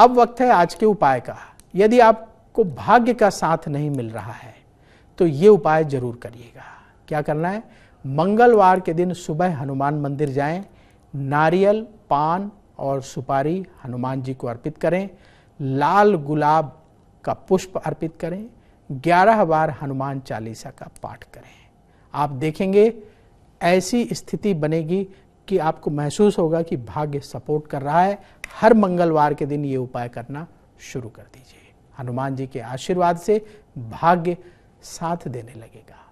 अब वक्त है आज के उपाय का यदि आपको भाग्य का साथ नहीं मिल रहा है तो ये उपाय जरूर करिएगा क्या करना है मंगलवार के दिन सुबह हनुमान मंदिर जाएं, नारियल पान और सुपारी हनुमान जी को अर्पित करें लाल गुलाब का पुष्प अर्पित करें ग्यारह बार हनुमान चालीसा का पाठ करें आप देखेंगे ऐसी स्थिति बनेगी कि आपको महसूस होगा कि भाग्य सपोर्ट कर रहा है हर मंगलवार के दिन ये उपाय करना शुरू कर दीजिए हनुमान जी के आशीर्वाद से भाग्य साथ देने लगेगा